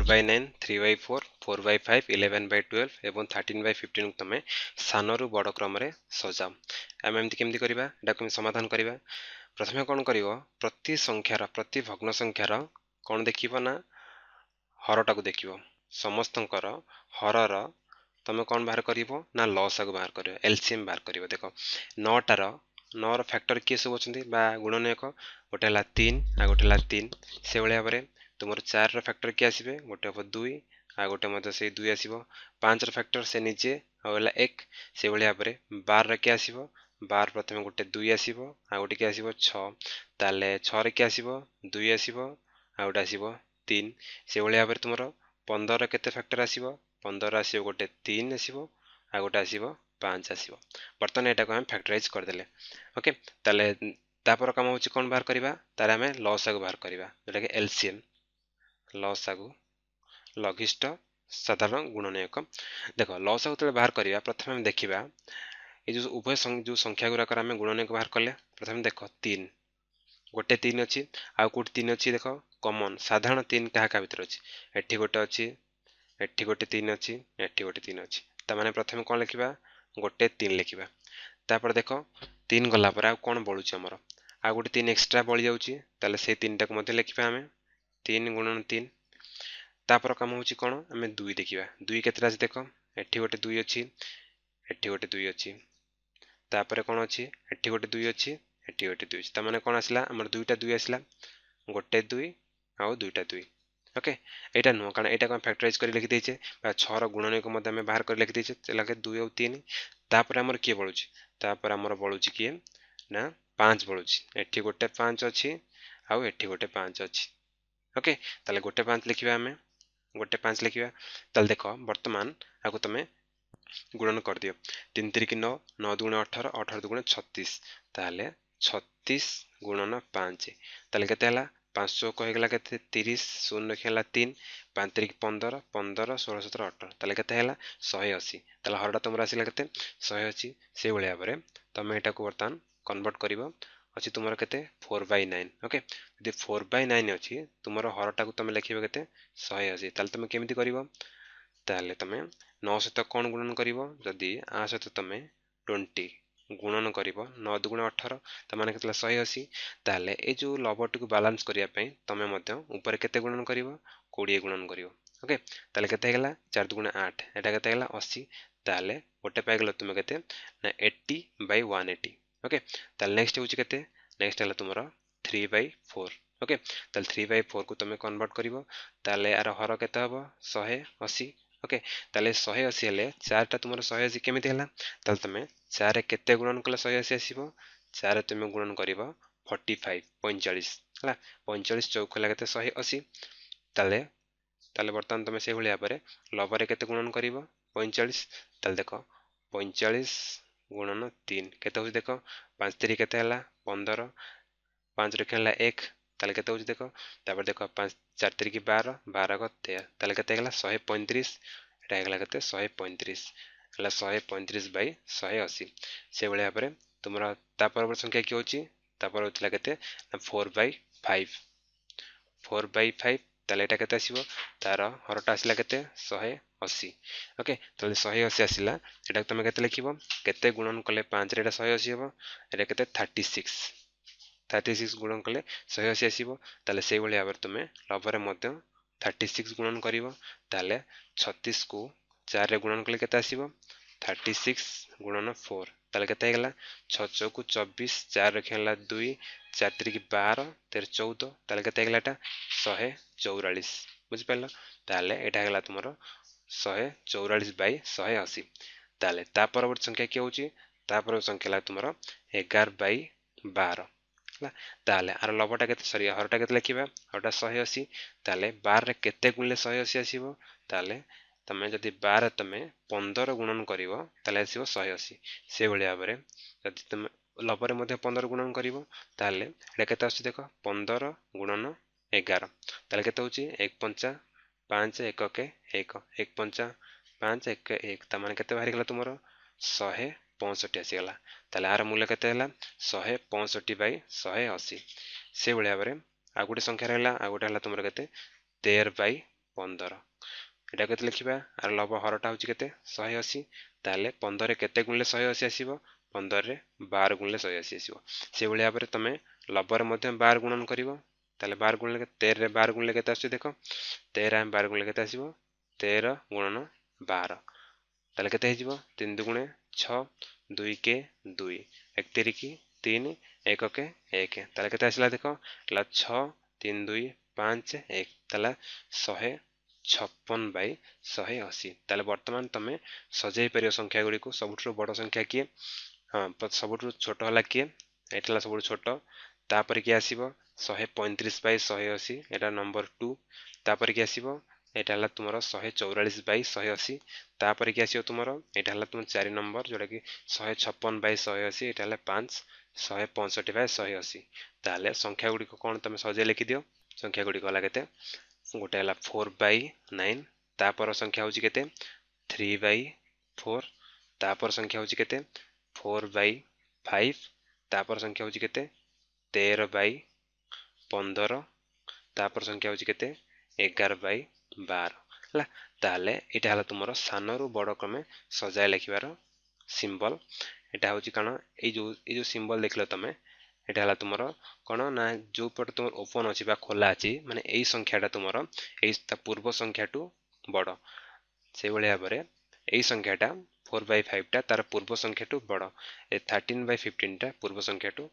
four by nine three by four four by five eleven by twelve ଏବଂ thirteen by ଫିଫ୍ଟିନ୍କୁ ତୁମେ ସାନରୁ ବଡ଼ କ୍ରମରେ ସଜାଅ ଆମେ ଏମିତି କେମିତି କରିବା ଏଇଟା କେମିତି ସମାଧାନ କରିବା ପ୍ରଥମେ କ'ଣ କରିବ ପ୍ରତି ସଂଖ୍ୟାର ପ୍ରତି ଭଗ୍ନ ସଂଖ୍ୟାର କ'ଣ ଦେଖିବ ନା ହରଟାକୁ ଦେଖିବ ସମସ୍ତଙ୍କର ହରର ତୁମେ କ'ଣ ବାହାର କରିବ ନା ଲସ୍ ଆଗକୁ ବାହାର କରିବ ଏଲ୍ସିୟମ୍ ବାହାର କରିବ ଦେଖ ନଅଟାର ନଅର ଫ୍ୟାକ୍ଟର କିଏ ସବୁ ଅଛନ୍ତି ବା ଗୁଣନ ଏକ ଗୋଟେ ହେଲା ତିନି ଆଉ ଗୋଟେ ହେଲା ତିନି ସେଭଳି ଭାବରେ ତୁମର ଚାରିର ଫ୍ୟାକ୍ଟର କିଏ ଆସିବେ ଗୋଟେ ହେବ ଦୁଇ ଆଉ ଗୋଟେ ମଧ୍ୟ ସେଇ ଦୁଇ ଆସିବ ପାଞ୍ଚର ଫ୍ୟାକ୍ଟର ସେ ନିଜେ ଆଉ ହେଲା ଏକ ସେଭଳି ଭାବରେ ବାରର କିଏ ଆସିବ ବାର ପ୍ରଥମେ ଗୋଟେ ଦୁଇ ଆସିବ ଆଉ ଗୋଟେ କିଏ ଆସିବ ଛଅ ତାହେଲେ ଛଅରେ କିଏ ଆସିବ ଦୁଇ ଆସିବ ଆଉ ଗୋଟେ ଆସିବ ତିନି ସେଭଳି ଭାବରେ ତୁମର ପନ୍ଦରର କେତେ ଫ୍ୟାକ୍ଟର ଆସିବ ପନ୍ଦର ଆସିବ ଗୋଟେ ତିନି ଆସିବ ଆଉ ଗୋଟେ ଆସିବ ପାଞ୍ଚ ଆସିବ ବର୍ତ୍ତମାନ ଏଟାକୁ ଆମେ ଫ୍ୟାକ୍ଟରାଇଜ୍ କରିଦେଲେ ଓକେ ତାହେଲେ ତାପର କାମ ହେଉଛି କ'ଣ ବାହାର କରିବା ତାହେଲେ ଆମେ ଲସ୍ ଆକୁ ବାହାର କରିବା ଯେଉଁଟାକି ଏଲ୍ସିଏମ୍ लसागु लघिष्ट ସାଧାରଣ ଗୁଣନୀୟକ ଦେଖ ଲସାଗୁ ଯେତେବେଳେ ବାହାର କରିବା ପ୍ରଥମେ ଆମେ ଦେଖିବା ଏ ଯେଉଁ ଉଭୟ ଯେଉଁ ସଂଖ୍ୟା ଗୁଡ଼ାକର ଆମେ ଗୁଣନୀୟକ ବାହାର କଲେ ପ୍ରଥମେ ଦେଖ ତିନି ଗୋଟେ ତିନି ଅଛି ଆଉ କେଉଁଠି ତିନି ଅଛି ଦେଖ କମନ୍ ସାଧାରଣ ତିନି କାହା କାହା ଭିତରେ ଅଛି ଏଠି ଗୋଟେ ଅଛି ଏଠି ଗୋଟେ ତିନି ଅଛି ଏଠି ଗୋଟେ ତିନି ଅଛି ତାମାନେ ପ୍ରଥମେ କ'ଣ ଲେଖିବା ଗୋଟେ ତିନି ଲେଖିବା ତାପରେ ଦେଖ ତିନି ଗଲା ପରେ ଆଉ କ'ଣ ବଳୁଛି ଆମର ଆଉ ଗୋଟେ ତିନି ଏକ୍ସଟ୍ରା ବଳିଯାଉଛି ତାହେଲେ ସେଇ ତିନିଟାକୁ ମଧ୍ୟ ଲେଖିବା ଆମେ তিন গুণন তিন ତାପର କାମ ହେଉଛି କ'ଣ ଆମେ ଦୁଇ ଦେଖିବା ଦୁଇ କେତେଟା ଅଛି ଦେଖ ଏଠି ଗୋଟେ ଦୁଇ ଅଛି ଏଠି ଗୋଟେ ଦୁଇ ଅଛି ତାପରେ କ'ଣ ଅଛି ଏଠି ଗୋଟେ ଦୁଇ ଅଛି ଏଠି ଗୋଟେ ଦୁଇ ଅଛି ତା'ମାନେ କ'ଣ ଆସିଲା ଆମର ଦୁଇଟା ଦୁଇ ଆସିଲା ଗୋଟେ ଦୁଇ ଆଉ ଦୁଇଟା ଦୁଇ ଓକେ ଏଇଟା ନୁହଁ କାରଣ ଏଇଟାକୁ ଆମେ ଫ୍ୟାକ୍ଟରାଇଜ୍ କରି ଲେଖିଦେଇଛେ ବା ଛଅର ଗୁଣନୀୟକୁ ମଧ୍ୟ ଆମେ ବାହାର କରି ଲେଖିଦେଇଛେ ଲେଖେ ଦୁଇ ଆଉ ତିନି ତାପରେ ଆମର କିଏ ବଳୁଛି ତାପରେ ଆମର ବଳୁଛି କିଏ ନା ପାଞ୍ଚ ବଳୁଛି ଏଠି ଗୋଟେ ପାଞ୍ଚ ଅଛି ଆଉ ଏଠି ଗୋଟେ ପାଞ୍ଚ ଅଛି ओके ताले गोटे पांच लिखिबा हमें गोटे पांच लिखिबा ताले देखो वर्तमान आगु तमे गुणन कर दियो 3 3 9 9 18 18 2 36 ताले 36 गुणन 5 ताले केते हला 500 को हेगला केते 30 शून्य खेला 3 5 3 15 15 16 17 18 ताले केते हला 180 ताले हरडा तमरा आसीला केते 180 से बले आबरे तमे एटा को वर्तमान कन्वर्ट करिवो ଅଛି ତୁମର କେତେ ଫୋର୍ ବାଇ ନାଇନ୍ ଓକେ ଯଦି ଫୋର୍ ବାଇ ନାଇନ୍ ଅଛି ତୁମର ହରଟାକୁ ତୁମେ ଲେଖିବ କେତେ ଶହେ ଅଶୀ ତାହେଲେ ତୁମେ କେମିତି କରିବ ତାହେଲେ ତୁମେ ନଅ ସହିତ କ'ଣ ଗୁଣନ କରିବ ଯଦି ଆ ସହିତ ତୁମେ ଟ୍ୱେଣ୍ଟି ଗୁଣନ କରିବ ନଅ ଦୁଇଗୁଣ ଅଠର ତାମାନେ କେତେ ଶହେ ଅଶୀ ତାହେଲେ ଏ ଯେଉଁ ଲବରଟିକୁ ବାଲାନ୍ସ କରିବା ପାଇଁ ତୁମେ ମଧ୍ୟ ଉପରେ କେତେ ଗୁଣନ କରିବ କୋଡ଼ିଏ ଗୁଣନ କରିବ ଓକେ ତାହେଲେ କେତେ ହେଇଗଲା ଚାରି ଦୁଗୁଣ ଆଠ ଏଇଟା କେତେ ହେଇଗଲା ଅଶୀ ତାହେଲେ ଗୋଟେ ପାଇଗଲ ତୁମେ କେତେ ନା eighty by one eighty okay ताल नेक्स्ट हूँ के नेक्स्ट है तुम थ्री बै फोर ओके ताल थ्री बै फोर को तुम कनभर्ट कर हर के शहे अशी ओके ताले शहे अशी हेल्ले चार्टा तुम शहे अशी केमी तुम चार के गुणन कले शहे अशी आसो चार तुम गुणन कर फर्टी फाइव पैंचाश है पैंचाश चौक है कैसे शहे अशी ताल ताल बर्तमान तुम से भाव लवरे के गुणन कर पैंचाश ताल देख पैंचाश ଗୁଣନ ତିନି କେତେ ହେଉଛି ଦେଖ ପାଞ୍ଚ ତିରି କେତେ ହେଲା ପନ୍ଦର ପାଞ୍ଚ ରକ୍ଷା ହେଲା ଏକ ତାହେଲେ କେତେ ହେଉଛି ଦେଖ ତାପରେ ଦେଖ ପାଞ୍ଚ ଚାରି ତିରିକି ବାର ବାର ଏକ ତେର ତାହେଲେ କେତେ ହେଇଗଲା ଶହେ ପଇଁତିରିଶ ଏଇଟା ହେଇଗଲା କେତେ ଶହେ ପଇଁତିରିଶ ହେଲା ଶହେ ପଇଁତିରିଶ ବାଇ ଶହେ ଅଶୀ ସେଭଳି ଭାବରେ ତୁମର ତା ପରବର୍ତ୍ତୀ ସଂଖ୍ୟା କି ହେଉଛି ତାପରେ ହେଉଥିଲା କେତେ ନା four by five four by five তাহলে এটা কেতে আসব তার হরটা আসলা কেতে শহে অশী ওকে তাহলে শহে অশী আসলা এটা তুমি কেতে লিখব কেতে গুণন কলে পাঁচরে এটা শহে অশী হব এটা কেতে থার্টি সিক্স থার্টি সিক্স গুণন কলে শহে অশী আসব তাহলে সেইভাবে ভাবে তুমি লভরে মধ্যে থার্টি সিক্স গুণন করব তাহলে ছত্রিশকু চারে গুণন কলে কেতে আসব থার্টি সিক্স গুণন ফোর तले के छु चबिस चार लेख्ला दुई चारिक बार ते चौध तहे चौरालिस बुझि पार तौरािस बइ शे असी ता पर्वती संख्या के हुन्छ त सं्या तर एघार बइ बार तर लबटा के हरटा केत लेख्छ हरटा शे असी तारे केत गुणले शे असी आस ତୁମେ ଯଦି ବାର ତୁମେ ପନ୍ଦର ଗୁଣନ କରିବ ତାହେଲେ ଆସିବ ଶହେ ଅଶୀ ସେଇଭଳି ଭାବରେ ଯଦି ତୁମେ ଲବରେ ମଧ୍ୟ ପନ୍ଦର ଗୁଣନ କରିବ ତାହେଲେ ଏଇଟା କେତେ ଆସୁଛି ଦେଖ ପନ୍ଦର ଗୁଣନ ଏଗାର ତାହେଲେ କେତେ ହେଉଛି ଏକ ପଞ୍ଚା ପାଞ୍ଚ ଏକ କେ ଏକ ଏକ ପଞ୍ଚା ପାଞ୍ଚ ଏକ ଏକ ତାମାନେ କେତେ ବାହାରିଗଲା ତୁମର ଶହେ ପଞ୍ଚଷଠି ଆସିଗଲା ତାହେଲେ ଏହାର ମୂଲ୍ୟ କେତେ ହେଲା ଶହେ ପଞ୍ଚଷଠି ବାଇ ଶହେ ଅଶୀ ସେଇଭଳି ଭାବରେ ଆଉ ଗୋଟେ ସଂଖ୍ୟା ରହିଲା ଆଉ ଗୋଟେ ହେଲା ତୁମର କେତେ ତେର ବାଇ ପନ୍ଦର এটা কত লিখবা আর লব হরটা হচ্ছে কত শহে অশি তাহলে পনেরো কত গুণলে শহে অশি আসব পনেরো বার গুণলে শহে অশি আসব সেইভাবে ভাবে তুমি লবরে বার গুণন করব তাহলে বার গুণলে তে বার গুণলে কত আসছে দেখ তে বার গুণলে কত আসব তে গুণন বার তাহলে কত হয়ে তিন দুগুণে ছ দুই কে দুই একতিরি কি তিন এক কে এক তাহলে কত আসলে দেখ ছ তিন দুই পাঁচ এক তাহলে শহে ଛପନ ବାଇ ଶହେ ଅଶୀ ତାହେଲେ ବର୍ତ୍ତମାନ ତୁମେ ସଜାଇ ପାରିବ ସଂଖ୍ୟା ଗୁଡ଼ିକୁ ସବୁଠାରୁ ବଡ଼ ସଂଖ୍ୟା କିଏ ହଁ ସବୁଠାରୁ ଛୋଟ ହେଲା କିଏ ଏଠି ହେଲା ସବୁଠୁ ଛୋଟ ତାପରେ କିଏ ଆସିବ ଶହେ ପଇଁତିରିଶ ବାଇ ଶହେ ଅଶୀ ଏଇଟା ନମ୍ବର ଟୁ ତାପରେ କିଏ ଆସିବ ଏଇଟା ହେଲା ତୁମର ଶହେ ଚଉରାଳିଶ ବାଇ ଶହେ ଅଶୀ ତାପରେ କି ଆସିବ ତୁମର ଏଇଟା ହେଲା ତୁମ ଚାରି ନମ୍ବର ଯେଉଁଟାକି ଶହେ ଛପନ ବାଇ ଶହେ ଅଶୀ ଏଇଟା ହେଲା ପାଞ୍ଚ ଶହେ ପଞ୍ଚଷଠି ବାଇ ଶହେ ଅଶୀ ତାହେଲେ ସଂଖ୍ୟା ଗୁଡ଼ିକ କ'ଣ ତୁମେ ସଜାଇ ଲେଖିଦିଅ ସଂଖ୍ୟା ଗୁଡ଼ିକ ହେଲା କେତେ ଗୋଟେ ହେଲା ଫୋର୍ ବାଇ ନାଇନ୍ ତାପର ସଂଖ୍ୟା ହେଉଛି କେତେ থ্রি বাই ফোর তাপর সংখ্যা হচ্ছে কেতে ফোর বাই ফাইভ তাপর সংখ্যা হচ্ছে কেতে তের বাই পনের তাপর সংখ্যা হচ্ছে কেতে এগার বাই বার হল তাহলে এটা হল তোমার সানরু বড় ক্রমে সজায় লেখিবার সিম্বল এটা হচ্ছে কারণ এই যে এই যে সিম্বল দেখল তুমি ଏଇଟା ହେଲା ତୁମର କ'ଣ ନା ଯେଉଁପଟେ ତୁମର ଓପନ୍ ଅଛି ବା ଖୋଲା ଅଛି ମାନେ ଏଇ ସଂଖ୍ୟାଟା ତୁମର ଏଇ ତା ପୂର୍ବ ସଂଖ୍ୟାଠୁ ବଡ଼ ସେଇଭଳି ଭାବରେ ଏଇ ସଂଖ୍ୟାଟା ଫୋର୍ ବାଇ ଫାଇଭଟା ତାର ପୂର୍ବ ସଂଖ୍ୟାଠୁ ବଡ଼ ଏ ଥାର୍ଟିନ୍ ବାଇ ଫିଫ୍ଟିନ୍ଟା ପୂର୍ବ ସଂଖ୍ୟାଠୁ